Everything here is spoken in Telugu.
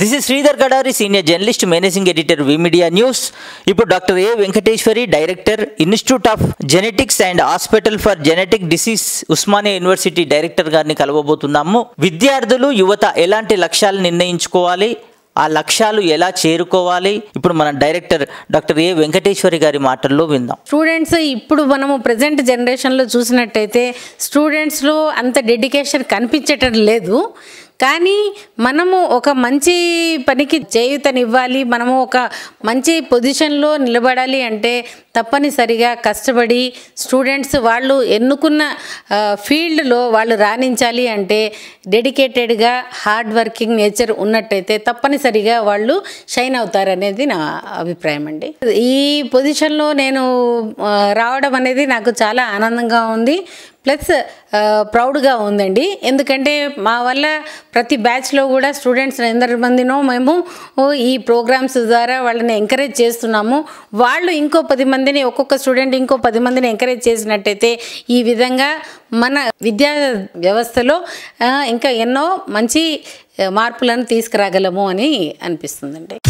this is Sridhar Gadari senior journalist managing editor media news ఇప్పుడు doctor A Venkateshwari director institute of genetics and hospital for genetic disease Osmania university director గారిని కలవబోతున్నాము విద్యార్థులు యువత ఎలాంటి లక్ష్యాలు నిర్ణయించుకోవాలి ఆ లక్ష్యాలు ఎలా చేరుకోవాలి ఇప్పుడు మన డైరెక్టర్ డాక్టర్ ఏ వెంకటేశ్వరి గారి మాటల్లో విందాం స్టూడెంట్స్ ఇప్పుడు మనము ప్రజెంట్ జనరేషన్లో చూసినట్టయితే స్టూడెంట్స్లో అంత డెడికేషన్ కనిపించటం లేదు కానీ మనము ఒక మంచి పనికి చేయుతనివ్వాలి మనము ఒక మంచి పొజిషన్లో నిలబడాలి అంటే తప్పనిసరిగా కష్టపడి స్టూడెంట్స్ వాళ్ళు ఎన్నుకున్న ఫీల్డ్లో వాళ్ళు రాణించాలి అంటే డెడికేటెడ్గా హార్డ్ వర్కింగ్ నేచర్ ఉన్నట్టయితే తప్పనిసరిగా వాళ్ళు షైన్ అవుతారు అనేది నా అభిప్రాయం అండి ఈ పొజిషన్లో నేను రావడం అనేది నాకు చాలా ఆనందంగా ఉంది ప్లస్ ప్రౌడ్గా ఉందండి ఎందుకంటే మా వల్ల ప్రతి బ్యాచ్లో కూడా స్టూడెంట్స్ ఎందరి మందినో మేము ఈ ప్రోగ్రామ్స్ ద్వారా వాళ్ళని ఎంకరేజ్ చేస్తున్నాము వాళ్ళు ఇంకో పది మందిని ఒక్కొక్క స్టూడెంట్ ఇంకో పది మందిని ఎంకరేజ్ చేసినట్టయితే ఈ విధంగా మన విద్యా వ్యవస్థలో ఇంకా ఎన్నో మంచి మార్పులను తీసుకురాగలము అని అనిపిస్తుందండి